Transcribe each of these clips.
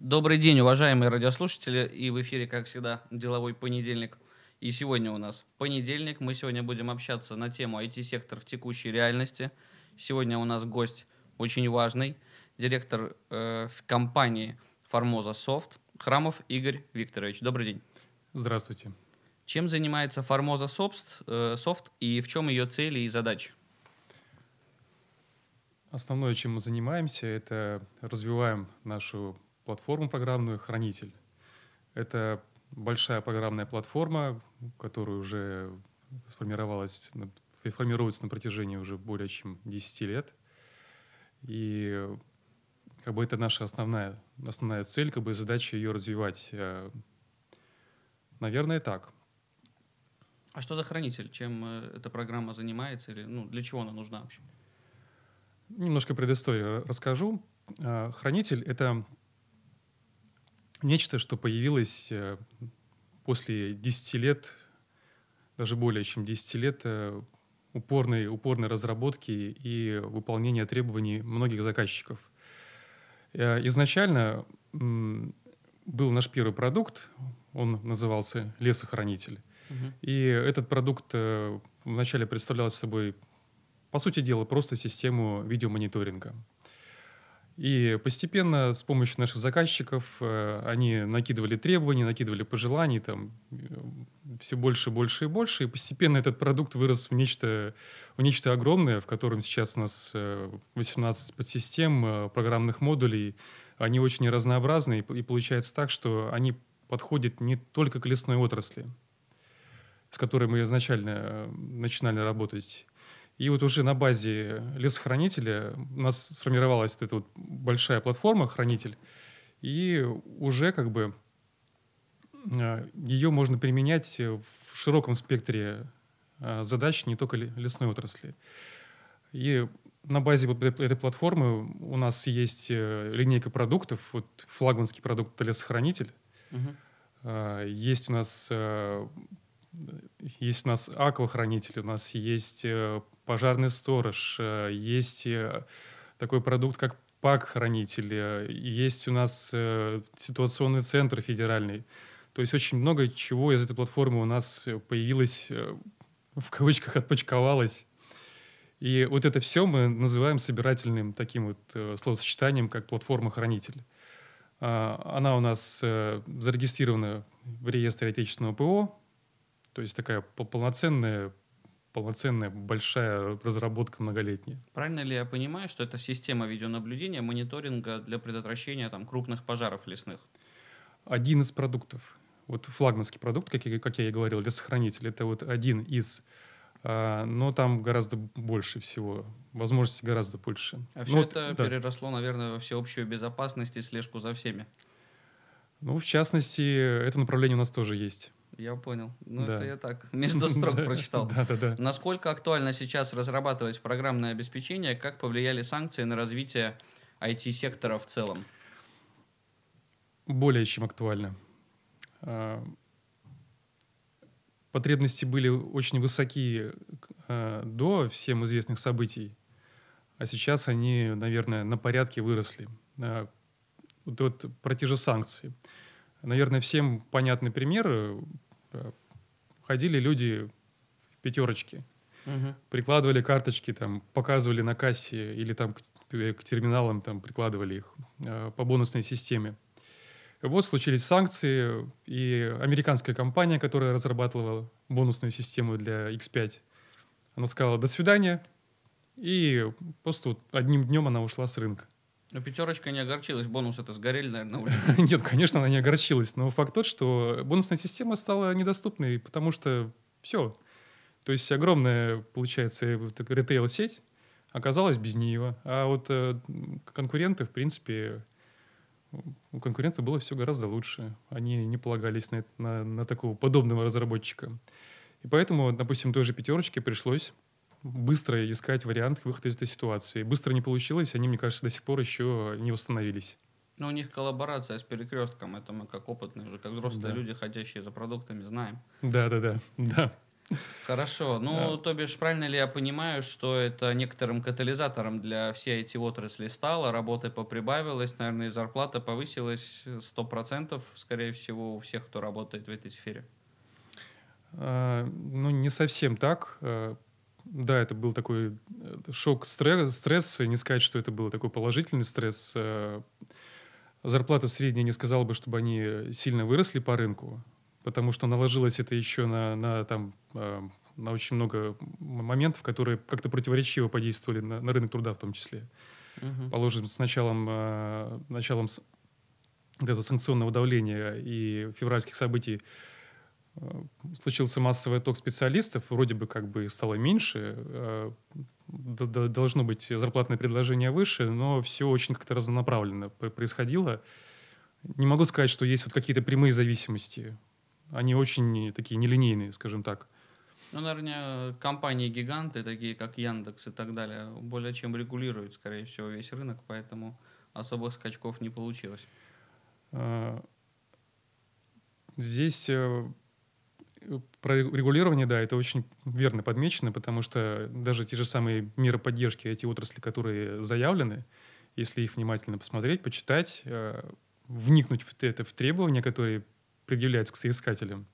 Добрый день, уважаемые радиослушатели, и в эфире, как всегда, деловой понедельник. И сегодня у нас понедельник, мы сегодня будем общаться на тему IT-сектор в текущей реальности. Сегодня у нас гость очень важный, директор э, компании Formosa Soft, Храмов Игорь Викторович. Добрый день. Здравствуйте. Чем занимается Formosa Soft, э, Soft и в чем ее цели и задачи? Основное, чем мы занимаемся, это развиваем нашу платформу программную «Хранитель». Это большая программная платформа, которая уже сформировалась, формируется на протяжении уже более чем 10 лет. И как бы это наша основная, основная цель, как бы задача ее развивать. Э, наверное, так. А что за хранитель? Чем э, эта программа занимается? Или, ну, для чего она нужна вообще? Немножко предысторию расскажу. Э, хранитель — это нечто, что появилось э, после 10 лет, даже более чем 10 лет э, упорной, упорной разработки и выполнения требований многих заказчиков. Э, изначально был наш первый продукт, он назывался «Лесохранитель». Угу. И этот продукт вначале представлял собой, по сути дела, просто систему видеомониторинга. И постепенно с помощью наших заказчиков э, они накидывали требования, накидывали пожелания, там э, все больше, больше и больше. И постепенно этот продукт вырос в нечто, в нечто огромное, в котором сейчас у нас 18 э, подсистем программных модулей. Они очень разнообразны, и, и получается так, что они подходят не только к лесной отрасли, с которой мы изначально начинали работать, и вот уже на базе лесохранителя у нас сформировалась вот эта вот большая платформа «Хранитель», и уже как бы а, ее можно применять в широком спектре а, задач, не только лесной отрасли. И на базе вот этой платформы у нас есть э, линейка продуктов. Вот флагманский продукт — это лесохранитель. Угу. Есть у нас э, есть у нас аквахранитель, у нас есть э, пожарный сторож, э, есть э, такой продукт, как пак хранители есть у нас э, ситуационный центр федеральный. То есть очень много чего из этой платформы у нас появилось, в кавычках отпочковалось. И вот это все мы называем собирательным таким вот словосочетанием, как платформа-хранитель. А, она у нас зарегистрирована в реестре отечественного ПО, то есть такая полноценная полноценная большая разработка многолетняя. Правильно ли я понимаю, что это система видеонаблюдения, мониторинга для предотвращения там, крупных пожаров лесных? Один из продуктов. Вот флагманский продукт, как я, как я и говорил, лесохранитель, это вот один из а, но там гораздо больше всего, возможности гораздо больше. А все ну, это вот, да. переросло, наверное, во всеобщую безопасность и слежку за всеми. Ну, в частности, это направление у нас тоже есть. Я понял. Ну, да. это я так, между строк прочитал. Да, да, да. Насколько актуально сейчас разрабатывать программное обеспечение, как повлияли санкции на развитие IT-сектора в целом? Более чем актуально. А, потребности были очень высоки а, до всем известных событий, а сейчас они, наверное, на порядке выросли. А, вот, вот про те же санкции. Наверное, всем понятный пример ходили люди в пятерочки, угу. прикладывали карточки, там, показывали на кассе или там к, э, к терминалам там, прикладывали их э, по бонусной системе. Вот случились санкции, и американская компания, которая разрабатывала бонусную систему для X5, она сказала «до свидания», и просто вот одним днем она ушла с рынка. Ну, пятерочка не огорчилась, бонус это сгорели, наверное, на Нет, конечно, она не огорчилась, но факт тот, что бонусная система стала недоступной, потому что все. То есть огромная, получается, э, ритейл-сеть оказалась без нее. А вот э, конкуренты, в принципе, у конкурентов было все гораздо лучше. Они не полагались на, на, на такого подобного разработчика. И поэтому, допустим, той же пятерочке пришлось быстро искать вариант выхода из этой ситуации. Быстро не получилось, они, мне кажется, до сих пор еще не восстановились. Ну у них коллаборация с перекрестком. Это мы как опытные уже, как взрослые да. люди, ходящие за продуктами, знаем. Да, да, да. да. Хорошо. Ну, да. то бишь, правильно ли я понимаю, что это некоторым катализатором для всей эти отрасли стало, работы поприбавилось, наверное, и зарплата повысилась сто процентов, скорее всего, у всех, кто работает в этой сфере? А, ну, не совсем так. Э, да, это был такой э, шок стресс, и не сказать, что это был такой положительный стресс. Э, зарплата средняя, не сказала бы, чтобы они сильно выросли по рынку, потому что наложилось это еще на, на, там, э, на очень много моментов, которые как-то противоречиво подействовали на, на рынок труда в том числе. Угу. Положим, с началом, началом этого санкционного давления и февральских событий Э, случился массовый ток специалистов, вроде бы как бы стало меньше, э, должно быть зарплатное предложение выше, но все очень как-то разнонаправленно происходило. Не могу сказать, что есть вот какие-то прямые зависимости. Они очень такие нелинейные, скажем так. Ну, наверное, компании-гиганты, такие как Яндекс и так далее, более чем регулируют, скорее всего, весь рынок, поэтому особых скачков не получилось. Э, здесь про регулирование, да, это очень верно подмечено, потому что даже те же самые меры поддержки, эти отрасли, которые заявлены, если их внимательно посмотреть, почитать, э, вникнуть в это в требования, которые предъявляются к соискателям,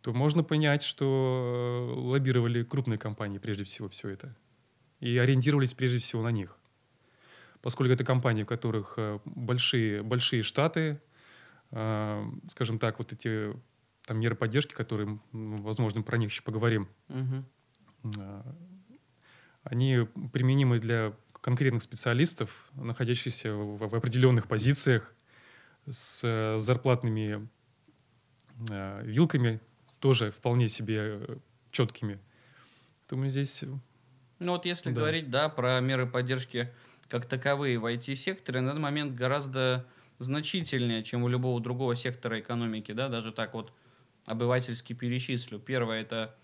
то можно понять, что э, лоббировали крупные компании прежде всего все это. И ориентировались прежде всего на них. Поскольку это компании, у которых э, большие, большие штаты, скажем так, вот эти там меры поддержки, которые, возможно, про них еще поговорим, угу. они применимы для конкретных специалистов, находящихся в, в определенных позициях с э, зарплатными э, вилками, тоже вполне себе э, четкими. Думаю, здесь... Ну вот если да. говорить, да, про меры поддержки как таковые в IT-секторе, на данный момент гораздо значительнее, чем у любого другого сектора экономики, да, даже так вот обывательски перечислю. Первое – это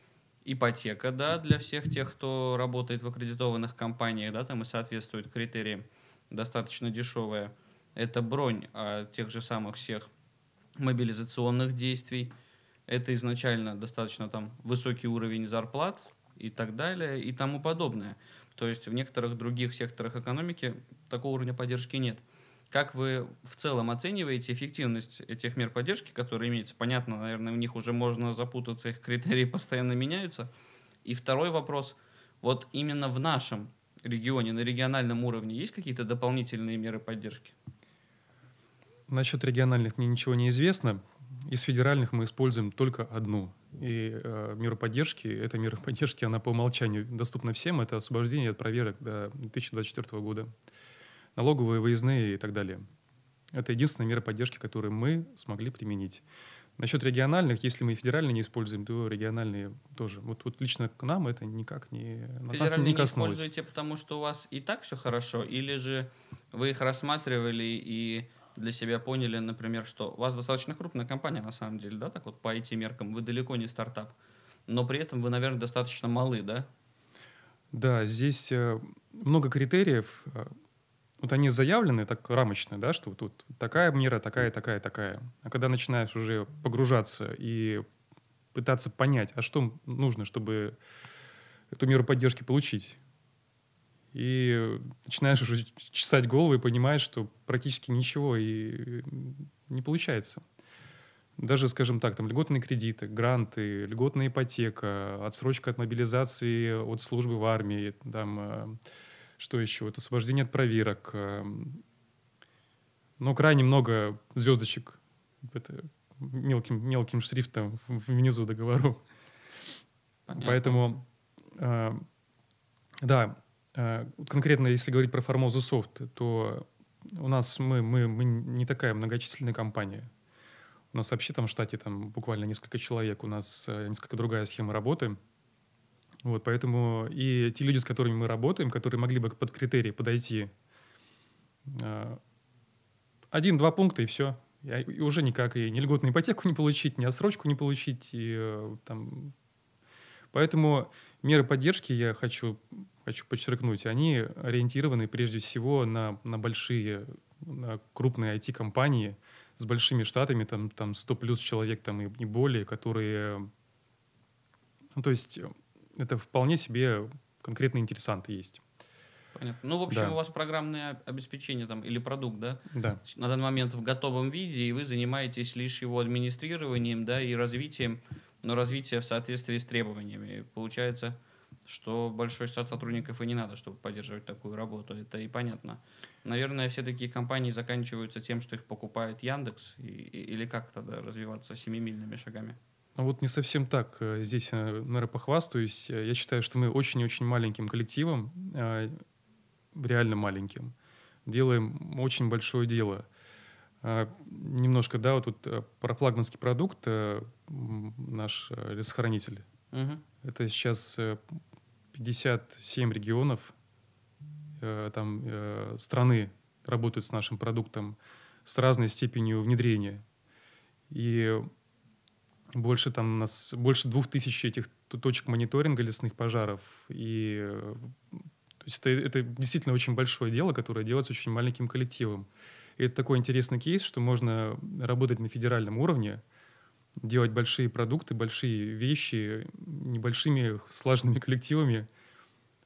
ипотека, да, для всех тех, кто работает в аккредитованных компаниях, да, там и соответствует критериям, достаточно дешевая. Это бронь а, тех же самых всех мобилизационных действий. Это изначально достаточно там высокий уровень зарплат и так далее и тому подобное. То есть в некоторых других секторах экономики такого уровня поддержки нет. Как вы в целом оцениваете эффективность этих мер поддержки, которые имеются? Понятно, наверное, в них уже можно запутаться, их критерии постоянно меняются. И второй вопрос. Вот именно в нашем регионе, на региональном уровне есть какие-то дополнительные меры поддержки? Насчет региональных мне ничего не известно. Из федеральных мы используем только одну. И э, мера поддержки, эта мера поддержки, она по умолчанию доступна всем. Это освобождение от проверок до 2024 года налоговые, выездные и так далее. Это единственная мера поддержки, которую мы смогли применить. Насчет региональных, если мы федеральные не используем, то региональные тоже. Вот, вот лично к нам это никак не, на нас не коснулось. не используете, потому что у вас и так все хорошо, или же вы их рассматривали и для себя поняли, например, что у вас достаточно крупная компания на самом деле, да, так вот по IT-меркам, вы далеко не стартап, но при этом вы, наверное, достаточно малы, да? Да, здесь э, много критериев, э, вот они заявлены так рамочно, да, что тут такая мера, такая, такая, такая. А когда начинаешь уже погружаться и пытаться понять, а что нужно, чтобы эту меру поддержки получить, и начинаешь уже чесать голову и понимаешь, что практически ничего и не получается. Даже, скажем так, там льготные кредиты, гранты, льготная ипотека, отсрочка от мобилизации от службы в армии, там э, что еще? Это освобождение от проверок. Эм, Но ну, крайне много звездочек это мелким, мелким шрифтом внизу договору. Понятно. Поэтому, э, да, э, конкретно если говорить про Формозу Софт, то у нас мы, мы, мы не такая многочисленная компания. У нас вообще там в штате там буквально несколько человек, у нас э, несколько другая схема работы – вот, поэтому и те люди, с которыми мы работаем, которые могли бы под критерии подойти, а, один-два пункта и все. И уже никак и ни льготную ипотеку не получить, ни отсрочку не получить. И, э, там... Поэтому меры поддержки, я хочу, хочу подчеркнуть, они ориентированы прежде всего на, на большие, на крупные IT-компании с большими штатами, там, там 100 плюс человек там, и, и более, которые... Ну, то есть это вполне себе конкретные интересанты есть. Понятно. Ну, в общем, да. у вас программное обеспечение там или продукт, да? Да. На данный момент в готовом виде, и вы занимаетесь лишь его администрированием, да, и развитием, но развитие в соответствии с требованиями. И получается, что большой штат сотрудников и не надо, чтобы поддерживать такую работу. Это и понятно. Наверное, все такие компании заканчиваются тем, что их покупает Яндекс, и, и, или как тогда развиваться семимильными шагами? Вот не совсем так. Э, здесь, э, наверное, похвастаюсь. Э, я считаю, что мы очень-очень маленьким коллективом, реально маленьким, делаем очень большое дело. Немножко, да, вот тут про флагманский продукт наш лесохранитель. Угу. Это сейчас 57 регионов там, страны работают с нашим продуктом с разной степенью внедрения. И больше там у нас больше двух тысяч этих точек мониторинга лесных пожаров и то есть это, это действительно очень большое дело, которое делается очень маленьким коллективом. И это такой интересный кейс, что можно работать на федеральном уровне, делать большие продукты, большие вещи небольшими слаженными коллективами,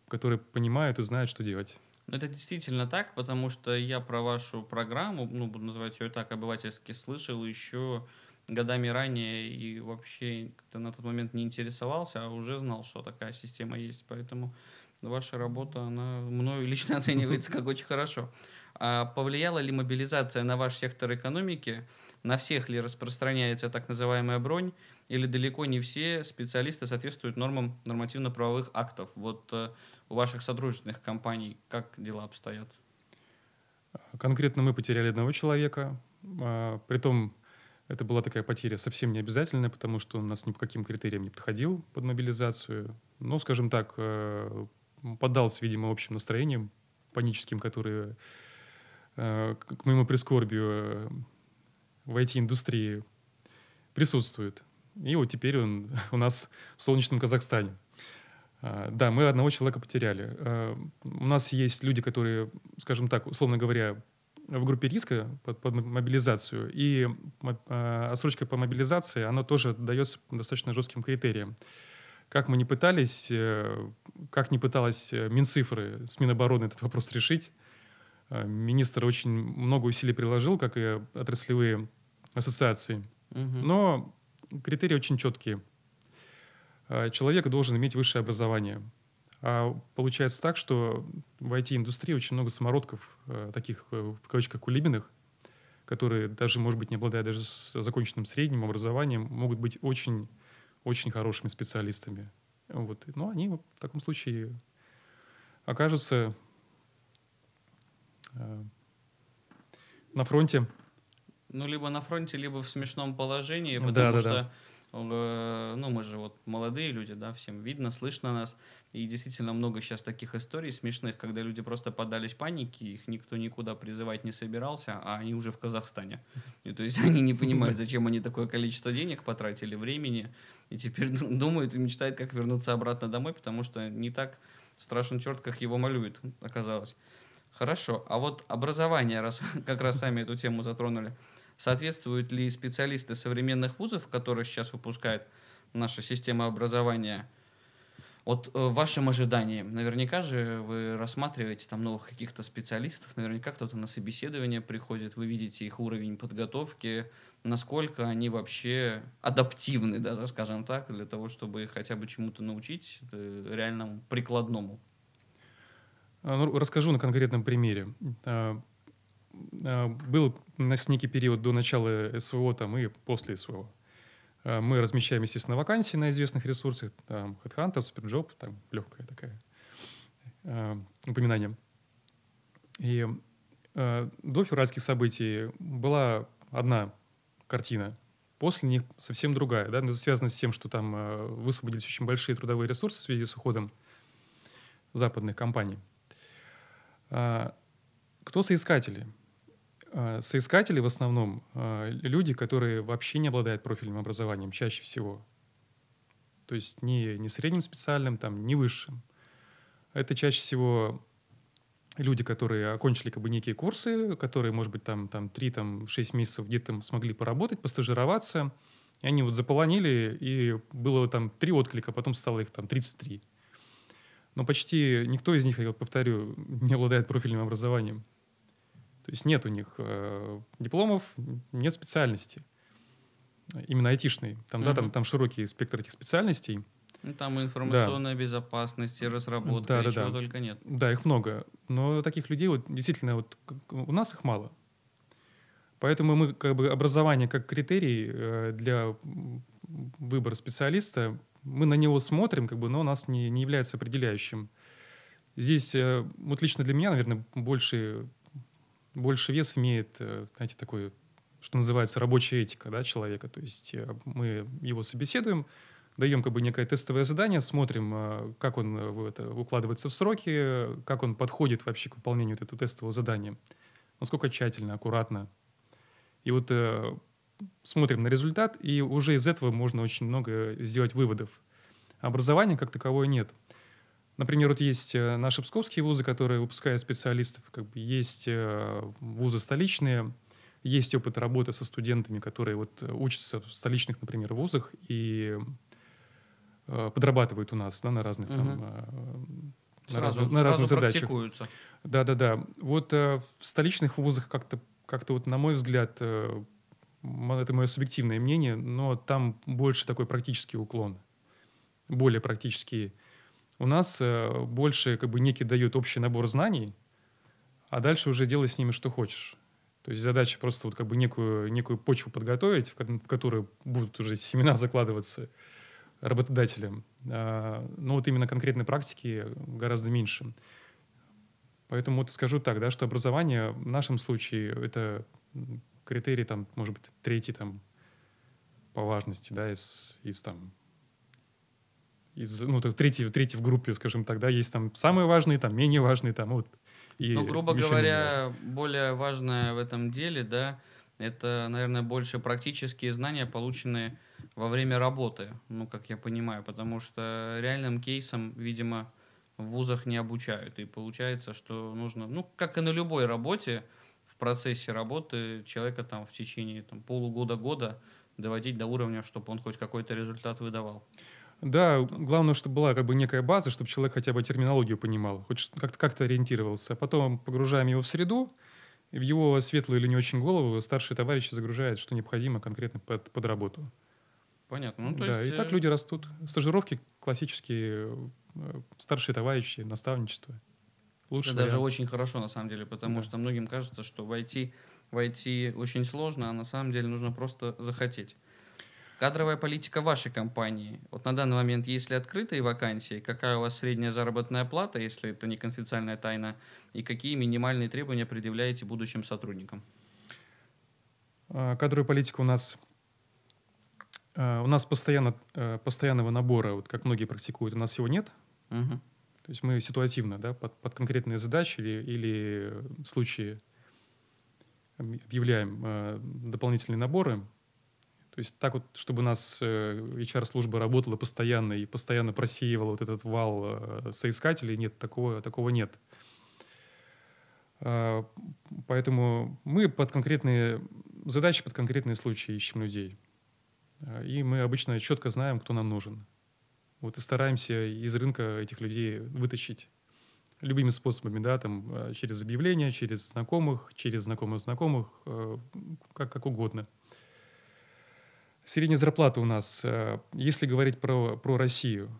которые понимают и знают, что делать. Ну, это действительно так, потому что я про вашу программу, ну, буду называть ее так, обывательски слышал еще годами ранее и вообще на тот момент не интересовался, а уже знал, что такая система есть. Поэтому ваша работа, она мною лично оценивается как очень хорошо. А повлияла ли мобилизация на ваш сектор экономики? На всех ли распространяется так называемая бронь? Или далеко не все специалисты соответствуют нормам нормативно-правовых актов? Вот э, у ваших содружественных компаний как дела обстоят? Конкретно мы потеряли одного человека. А, при том это была такая потеря совсем не обязательная, потому что он нас ни по каким критериям не подходил под мобилизацию. Но, скажем так, э, поддался, видимо, общим настроениям паническим, которые, э, к моему прискорбию, э, в IT-индустрии присутствуют. И вот теперь он у нас в солнечном Казахстане. А, да, мы одного человека потеряли. У нас есть люди, которые, скажем так, условно говоря, в группе риска под, под мобилизацию, и э, отсрочка по мобилизации, она тоже дается достаточно жестким критериям. Как мы не пытались, э, как не пыталась э, Минцифры с Минобороны этот вопрос решить, э, министр очень много усилий приложил, как и отраслевые ассоциации. Угу. Но критерии очень четкие. Э, человек должен иметь высшее образование – а получается так, что в IT-индустрии очень много самородков, э, таких, э, в кавычках, кулибиных, которые даже, может быть, не обладая даже с законченным средним образованием, могут быть очень, очень хорошими специалистами. Вот. Но они в таком случае окажутся э, на фронте. Ну, либо на фронте, либо в смешном положении, потому да, да, что да Э, ну, мы же вот молодые люди, да, всем видно, слышно нас, и действительно много сейчас таких историй смешных, когда люди просто подались панике, их никто никуда призывать не собирался, а они уже в Казахстане. И, то есть они не понимают, зачем они такое количество денег потратили, времени, и теперь ну, думают и мечтают, как вернуться обратно домой, потому что не так страшен черт, как его малюет, оказалось. Хорошо, а вот образование, раз как раз сами эту тему затронули – соответствуют ли специалисты современных вузов, которые сейчас выпускает наша система образования, вот э, вашим ожиданиям, наверняка же вы рассматриваете там новых каких-то специалистов, наверняка кто-то на собеседование приходит, вы видите их уровень подготовки, насколько они вообще адаптивны, да, скажем так, для того, чтобы их хотя бы чему-то научить э, реальному прикладному. А, ну, расскажу на конкретном примере. А, а, был у нас некий период до начала СВО там, и после СВО. А, мы размещаем, естественно, вакансии на известных ресурсах, там, HeadHunter, SuperJob, там, легкая такая а, упоминание. И до февральских событий была одна картина, после них совсем другая, да, но это связано с тем, что там э, высвободились очень большие трудовые ресурсы в связи с уходом западных компаний. кто соискатели? Э, соискатели в основном э, люди, которые вообще не обладают профильным образованием чаще всего. То есть не, не средним специальным, там, не высшим. Это чаще всего люди, которые окончили как бы некие курсы, которые, может быть, там, там 3-6 там, месяцев где-то смогли поработать, постажироваться, и они вот заполонили, и было там три отклика, потом стало их там 33. Но почти никто из них, я повторю, не обладает профильным образованием. То есть нет у них э, дипломов, нет специальности. Именно айтишной. Там, угу. да, там, там широкий спектр этих специальностей. Ну, там информационная да. безопасность и разработка, да, и да, чего да. только нет. Да, их много. Но таких людей вот действительно вот у нас их мало. Поэтому мы как бы образование как критерий э, для выбора специалиста, мы на него смотрим, как бы, но у нас не, не является определяющим. Здесь, э, вот лично для меня, наверное, больше больше вес имеет, э, знаете, такой, что называется, рабочая этика да, человека. То есть э, мы его собеседуем, даем как бы некое тестовое задание, смотрим, э, как он в это, укладывается в сроки, как он подходит вообще к выполнению вот этого тестового задания, насколько тщательно, аккуратно. И вот э, смотрим на результат, и уже из этого можно очень много сделать выводов. Образования как таковое нет. Например, вот есть э, наши псковские вузы, которые выпускают специалистов, как бы есть э, вузы столичные, есть опыт работы со студентами, которые вот э, учатся в столичных, например, вузах и подрабатывают у нас да, на разных угу. там на, сразу, раз, на разных задачах. Да, да, да. Вот в столичных вузах как-то, как-то вот на мой взгляд, это мое субъективное мнение, но там больше такой практический уклон, более практический у нас э, больше как бы некий дают общий набор знаний, а дальше уже делай с ними что хочешь. То есть задача просто вот как бы некую, некую почву подготовить, в которой будут уже семена закладываться работодателям. А, но вот именно конкретной практики гораздо меньше. Поэтому вот скажу так, да, что образование в нашем случае это критерий, там, может быть, третий там, по важности да, из, из там, из, ну, так, третий, третий в группе, скажем так, да, есть там самые важные, там менее важные, там вот. И ну, грубо говоря, более важное в этом деле, да, это, наверное, больше практические знания, полученные во время работы, ну, как я понимаю, потому что реальным кейсом, видимо, в вузах не обучают, и получается, что нужно, ну, как и на любой работе, в процессе работы человека там в течение там, полугода-года доводить до уровня, чтобы он хоть какой-то результат выдавал. Да, главное, чтобы была как бы некая база, чтобы человек хотя бы терминологию понимал, хоть как-то как ориентировался. Потом погружаем его в среду, и в его светлую или не очень голову старшие товарищи загружают, что необходимо конкретно под, под работу. Понятно. Ну, то да, есть... и так э, люди растут. Стажировки классические, э, старшие товарищи, наставничество. Лучше даже очень хорошо, на самом деле, потому да. что многим кажется, что войти, войти очень сложно, а на самом деле нужно просто захотеть. Кадровая политика вашей компании. Вот на данный момент есть ли открытые вакансии? Какая у вас средняя заработная плата, если это не конфиденциальная тайна? И какие минимальные требования предъявляете будущим сотрудникам? А, кадровая политика у нас а, у нас постоянно, а, постоянного набора, вот как многие практикуют, у нас его нет. Угу. То есть мы ситуативно, да, под, под конкретные задачи или, или случаи объявляем дополнительные наборы. То есть так вот, чтобы у нас э, HR-служба работала постоянно и постоянно просеивала вот этот вал э, соискателей, нет, такого, такого нет. А, поэтому мы под конкретные задачи, под конкретные случаи ищем людей. А, и мы обычно четко знаем, кто нам нужен. Вот и стараемся из рынка этих людей вытащить любыми способами, да, там э, через объявления, через знакомых, через знакомых знакомых, как, как угодно – Средняя зарплата у нас, э, если говорить про, про Россию,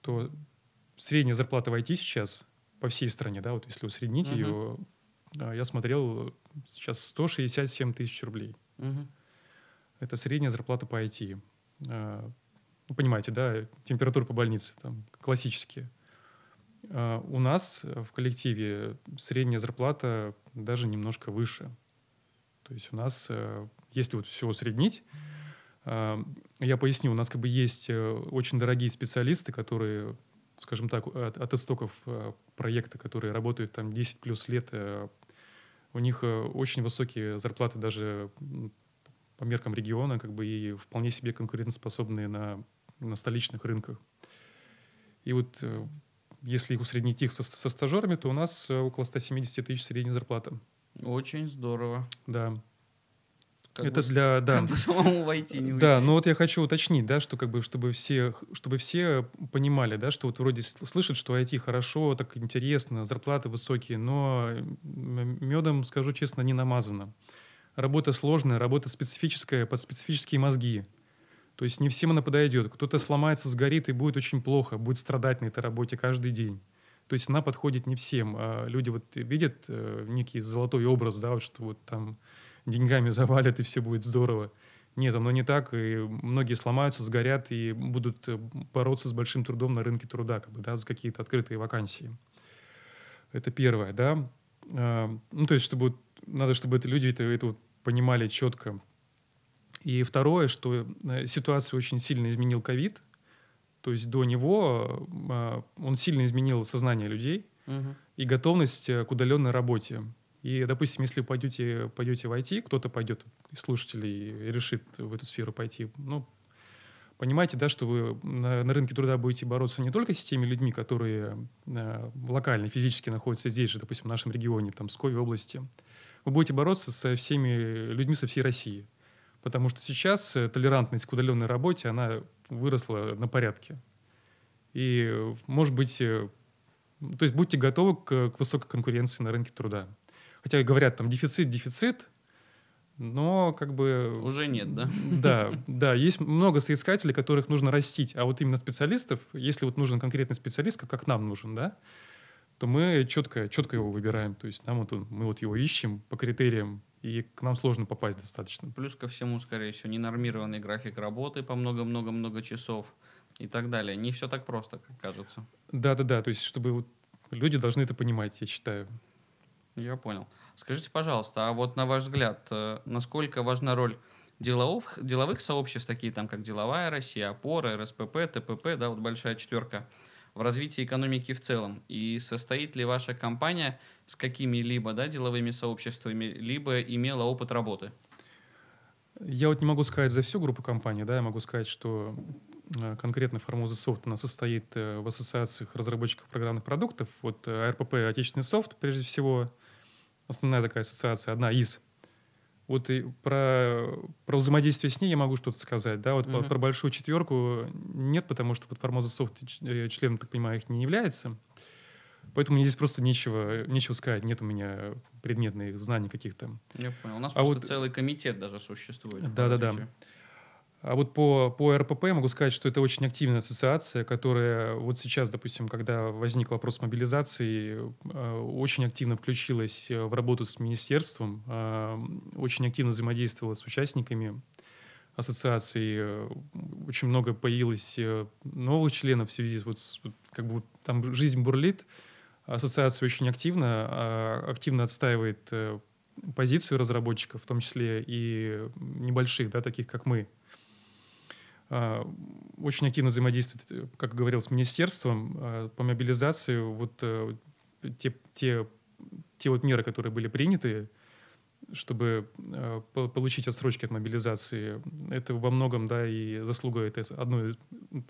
то средняя зарплата в IT сейчас по всей стране, да, вот если усреднить угу. ее, я смотрел, сейчас 167 тысяч рублей. Угу. Это средняя зарплата по IT. Э, ну, понимаете, да, температура по больнице, там, классические. Э, у нас в коллективе средняя зарплата даже немножко выше. То есть у нас, если вот все усреднить, Эм, я поясню, у нас как бы есть э, очень дорогие специалисты, которые, скажем так, от, от истоков э, проекта, которые работают там 10 плюс лет, э, у них очень высокие зарплаты даже по меркам региона, как бы и вполне себе конкурентоспособные на, на столичных рынках. И вот если их усреднить их со, со стажерами, то у нас около 170 тысяч средняя зарплата. Очень здорово. Да. Как это бы, для, да. Как бы самому войти, не Да, но вот я хочу уточнить, да, что как бы, чтобы все, чтобы все понимали, да, что вот вроде слышат, что IT хорошо, так интересно, зарплаты высокие, но медом, скажу честно, не намазано. Работа сложная, работа специфическая, под специфические мозги. То есть не всем она подойдет. Кто-то сломается, сгорит и будет очень плохо, будет страдать на этой работе каждый день. То есть она подходит не всем. А люди вот видят э, некий золотой образ, да, вот что вот там деньгами завалят, и все будет здорово. Нет, оно не так, и многие сломаются, сгорят и будут э, бороться с большим трудом на рынке труда, как бы, да, за какие-то открытые вакансии. Это первое, да. А, ну, то есть, чтобы надо, чтобы это люди это, это вот понимали четко. И второе, что э, ситуацию очень сильно изменил ковид. То есть до него а, он сильно изменил сознание людей угу. и готовность э, к удаленной работе. И, допустим, если пойдете, пойдете в IT, кто-то пойдет из слушателей и решит в эту сферу пойти, ну, понимаете, да, что вы на, на рынке труда будете бороться не только с теми людьми, которые э, локально, физически находятся здесь же, допустим, в нашем регионе, там, Пскове области. Вы будете бороться со всеми людьми со всей России. Потому что сейчас э, толерантность к удаленной работе, она выросла на порядке. И, может быть, э, то есть будьте готовы к, к высокой конкуренции на рынке труда. Хотя говорят там дефицит, дефицит, но как бы... Уже нет, да? Да, да. Есть много соискателей, которых нужно растить. А вот именно специалистов, если вот нужен конкретный специалист, как, как нам нужен, да, то мы четко, четко его выбираем. То есть нам вот, он, мы вот его ищем по критериям, и к нам сложно попасть достаточно. Плюс ко всему, скорее всего, ненормированный график работы по много-много-много часов и так далее. Не все так просто, как кажется. Да-да-да, то есть чтобы вот люди должны это понимать, я считаю. Я понял. Скажите, пожалуйста, а вот на ваш взгляд, э, насколько важна роль деловых, деловых сообществ, такие там, как «Деловая Россия», «Опора», «РСПП», «ТПП», да, вот большая четверка, в развитии экономики в целом? И состоит ли ваша компания с какими-либо да, деловыми сообществами, либо имела опыт работы? Я вот не могу сказать за всю группу компаний, да, я могу сказать, что э, конкретно Формоза Софт, она состоит э, в ассоциациях разработчиков программных продуктов, вот РПП «Отечественный софт», прежде всего, основная такая ассоциация, одна из. Вот и про, про взаимодействие с ней я могу что-то сказать, да, вот Uh-huh. про большую четверку нет, потому что вот Формоза Софт э, членом, так понимаю, их не является. Поэтому мне здесь просто нечего, нечего сказать, нет у меня предметных знаний каких-то. Я понял. У нас а просто вот... целый комитет даже существует. Да-да-да. А вот по, по РПП могу сказать, что это очень активная ассоциация, которая вот сейчас, допустим, когда возник вопрос мобилизации, а, очень активно включилась э, в работу с министерством, а, очень активно взаимодействовала с участниками ассоциации. Очень много появилось э, новых членов в связи с... Вот, как бы там жизнь бурлит, ассоциация очень активно, а, активно отстаивает э, позицию разработчиков, в том числе и небольших, да, таких как мы, а, очень активно взаимодействует, э, как говорил, с министерством а, по мобилизации. Вот э, те, те, те вот меры, которые были приняты, чтобы а, получить отсрочки от мобилизации, это во многом, да, и заслуга этой, одной,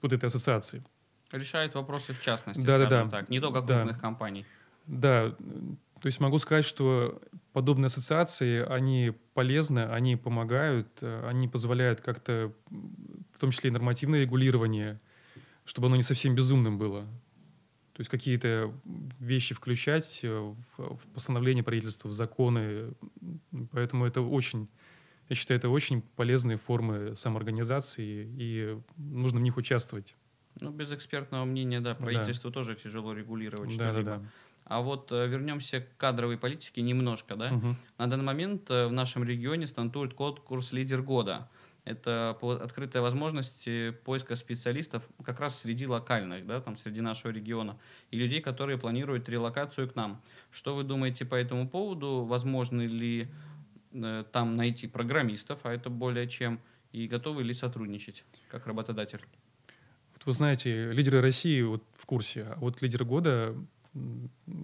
вот этой ассоциации. Решает вопросы в частности, да, да, да. так, не только крупных компаний. Да, то есть могу сказать, что подобные ассоциации, они полезны, они помогают, э, они позволяют как-то том числе и нормативное регулирование, чтобы оно не совсем безумным было. То есть какие-то вещи включать э, в, в постановление правительства, в законы. Поэтому это очень, я считаю, это очень полезные формы самоорганизации, и нужно в них участвовать. Ну, без экспертного мнения, да, правительство да. тоже тяжело регулировать да, что-либо. Да, да. А вот э, вернемся к кадровой политике немножко, да. Угу. На данный момент э, в нашем регионе стартует конкурс «Лидер года» это открытая возможность э, поиска специалистов как раз среди локальных, да, там, среди нашего региона, и людей, которые планируют релокацию к нам. Что вы думаете по этому поводу? Возможно ли э, там найти программистов, а это более чем, и готовы ли сотрудничать как работодатель? Вот вы знаете, лидеры России вот в курсе, а вот лидер года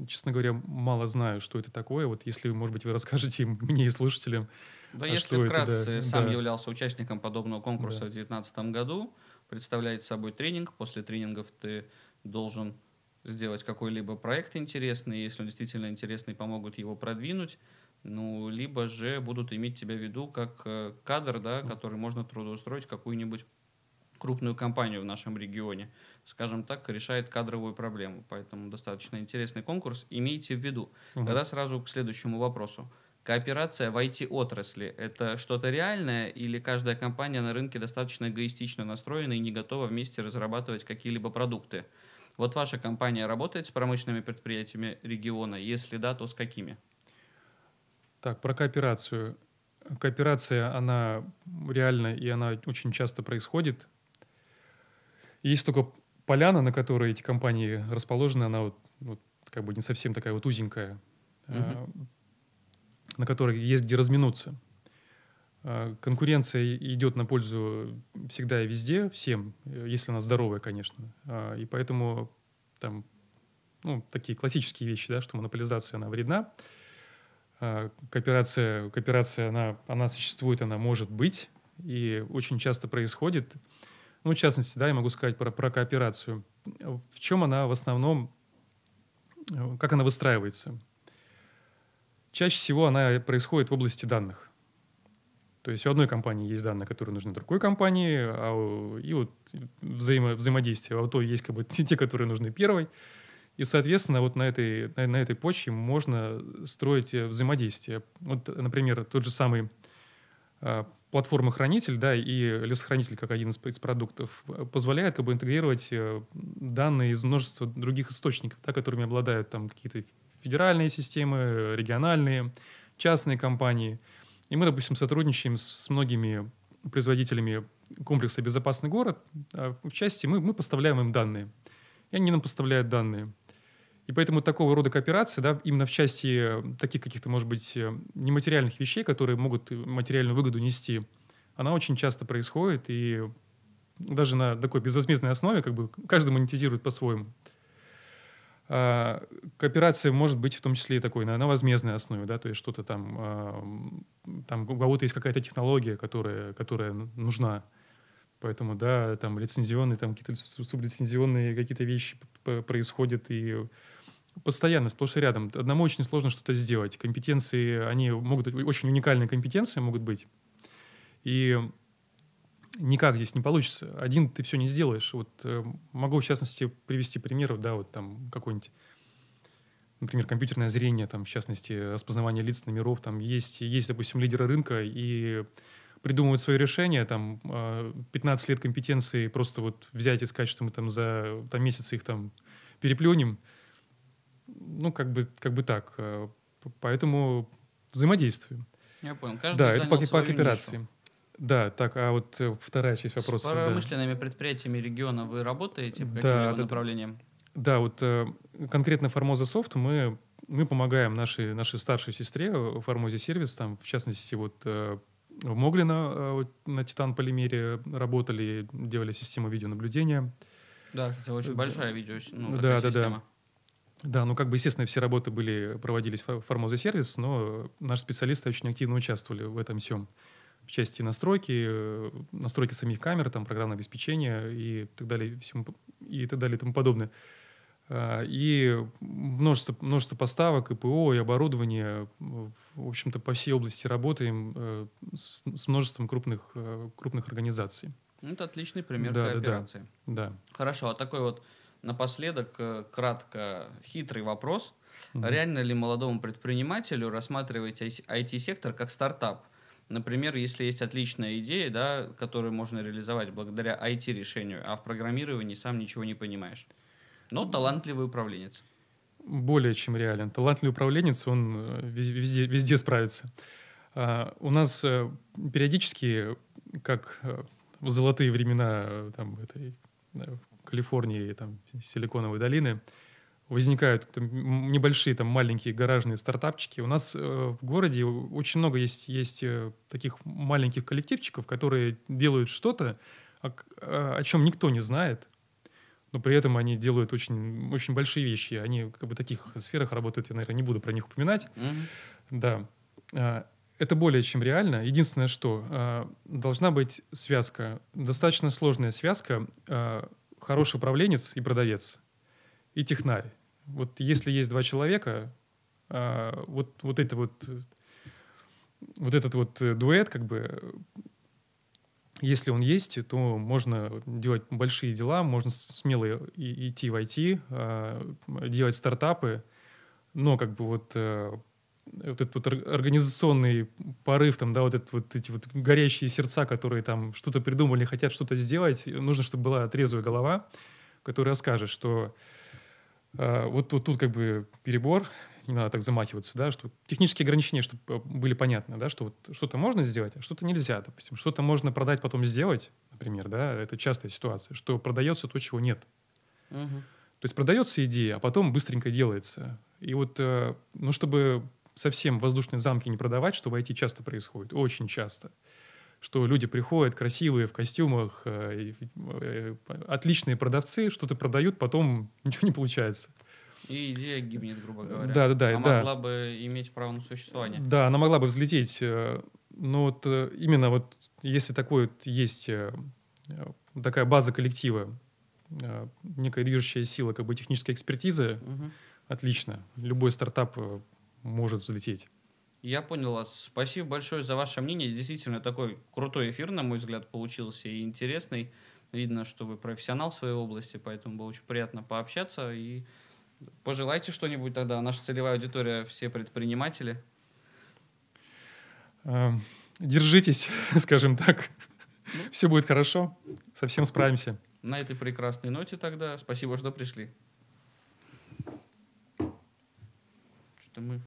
честно говоря, мало знаю, что это такое. Вот если, может быть, вы расскажете мне и слушателям, да, а если вкратце, это, да, сам да. являлся участником подобного конкурса да. в 2019 году, представляет собой тренинг, после тренингов ты должен сделать какой-либо проект интересный, если он действительно интересный, помогут его продвинуть, ну, либо же будут иметь тебя в виду как э, кадр, да, который можно трудоустроить какую-нибудь крупную компанию в нашем регионе, скажем так, решает кадровую проблему. Поэтому достаточно интересный конкурс. Имейте в виду. Угу. Тогда сразу к следующему вопросу. Кооперация в IT-отрасли – это что-то реальное или каждая компания на рынке достаточно эгоистично настроена и не готова вместе разрабатывать какие-либо продукты? Вот ваша компания работает с промышленными предприятиями региона? Если да, то с какими? Так, про кооперацию. Кооперация, она реальна и она очень часто происходит. Есть только поляна, на которой эти компании расположены, она вот, вот как бы не совсем такая вот узенькая. Угу на которой есть где разминуться. А, конкуренция идет на пользу всегда и везде, всем, э, если она здоровая, конечно. А, и поэтому там, ну, такие классические вещи, да, что монополизация, она вредна. А, кооперация, кооперация она, она существует, она может быть, и очень часто происходит. Ну, в частности, да, я могу сказать про, про кооперацию. В чем она в основном, э, как она выстраивается? Чаще всего она происходит в области данных. То есть у одной компании есть данные, которые нужны другой компании, а у, и вот взаимо, взаимодействие. А у той есть как бы те, которые нужны первой. И, соответственно, вот на этой, на, на этой почве можно строить э, взаимодействие. Вот, например, тот же самый э, платформа-хранитель, да, и лесохранитель как один из, из продуктов э, позволяет как бы интегрировать данные из множества других источников, да, которыми обладают там какие-то федеральные системы, региональные, частные компании. И мы, допустим, сотрудничаем с многими производителями комплекса «Безопасный город». А в части мы, мы поставляем им данные. И они нам поставляют данные. И поэтому такого рода кооперации, да, именно в части таких каких-то, может быть, нематериальных вещей, которые могут материальную выгоду нести, она очень часто происходит, и даже на такой безвозмездной основе как бы каждый монетизирует по-своему. А, кооперация может быть в том числе и такой, на, на возмездной основе, да, то есть что-то там, а, там у кого-то есть какая-то технология, которая, которая нужна, Поэтому, да, там лицензионные, там какие-то сублицензионные какие-то вещи происходят и постоянно, сплошь и рядом. Одному очень сложно что-то сделать. Компетенции, они могут быть, очень уникальные компетенции могут быть. И никак здесь не получится. Один ты все не сделаешь. Вот э, могу, в частности, привести примеры, да, вот там какой-нибудь например, компьютерное зрение, там, в частности, распознавание лиц, номеров, там есть, есть, допустим, лидеры рынка, и придумывать свое решение там, 15 а, лет компетенции просто вот взять и сказать, что мы там за там, месяц их там переплюнем, ну, как бы, как бы так. Э, поэтому взаимодействуем. Я понял. Каждый да, это по, по кооперации. Нишу. Да, так, а вот э, вторая часть вопроса. С промышленными да. предприятиями региона вы работаете по да, каким-либо да, направлениям? Да, вот э, конкретно Формоза Софт мы, мы помогаем нашей, нашей старшей сестре э, Формозе Сервис, там, в частности, вот в Моглино вот, на Титан Полимере работали, делали систему видеонаблюдения. Да, кстати, очень большая видео, ну, да, да, система. Да. Да, ну как бы, естественно, все работы были, проводились в Формоза сервис, но наши специалисты очень активно участвовали в этом всем в части настройки, настройки самих камер, там, программное обеспечение и так далее, всему, и так далее и тому подобное. А, и множество, множество поставок, и ПО, и оборудование. В общем-то, по всей области работаем э, с, с множеством крупных, э, крупных организаций. Ну, это отличный пример да, кооперации. Да, да. Хорошо, а такой вот напоследок э, кратко хитрый вопрос. Угу. Реально ли молодому предпринимателю рассматривать IT-сектор как стартап? Например, если есть отличная идея, да, которую можно реализовать благодаря IT-решению, а в программировании сам ничего не понимаешь. Но талантливый управленец. Более чем реален. Талантливый управленец, он э, везде, везде справится. А, у нас э, периодически, как э, в золотые времена там, этой, в Калифорнии, там, Силиконовой долины, возникают там, небольшие там маленькие гаражные стартапчики. У нас э, в городе очень много есть, есть э, таких маленьких коллективчиков, которые делают что-то, а а, о, о чем никто не знает, но при этом они делают очень, очень большие вещи. Они как бы в таких сферах работают, я, наверное, не буду про них упоминать. Mm-hmm. Да. А, это более чем реально. Единственное, что должна быть связка, достаточно сложная связка, хороший управленец и продавец, и технарь вот если есть два человека, а, вот, вот это вот, вот этот вот э, дуэт, как бы, если он есть, то можно делать большие дела, можно смело идти в IT, а, делать стартапы, но как бы вот э, вот этот вот организационный порыв, там, да, вот, этот, вот эти вот горящие сердца, которые там что-то придумали, хотят что-то сделать, нужно, чтобы была трезвая голова, которая скажет, что Э, вот тут, тут как бы перебор, не надо так замахиваться, да, что технические ограничения, чтобы э, были понятны, да, что вот что-то можно сделать, а что-то нельзя, допустим, что-то можно продать, потом сделать, например, да, это частая ситуация, что продается то, чего нет. Угу. То есть продается идея, а потом быстренько делается. И вот, э, ну, чтобы совсем воздушные замки не продавать, что в IT часто происходит, очень часто что люди приходят красивые в костюмах, э, э, отличные продавцы, что-то продают, потом ничего не получается. И идея гибнет, грубо говоря. Да, да, да. Она да. могла бы иметь право на существование. Да, она могла бы взлететь. Э, но вот именно вот если такой вот есть такая база коллектива, некая движущая сила как бы технической экспертизы, угу. отлично. Любой стартап может взлететь. Я понял вас. Спасибо большое за ваше мнение. Действительно, такой крутой эфир, на мой взгляд, получился и интересный. Видно, что вы профессионал в своей области, поэтому было очень приятно пообщаться. И пожелайте что-нибудь тогда. Наша целевая аудитория — все предприниматели. Эм, держитесь, скажем так. Ну, Все будет хорошо. Совсем справимся. На этой прекрасной ноте тогда. Спасибо, что пришли. Что-то мы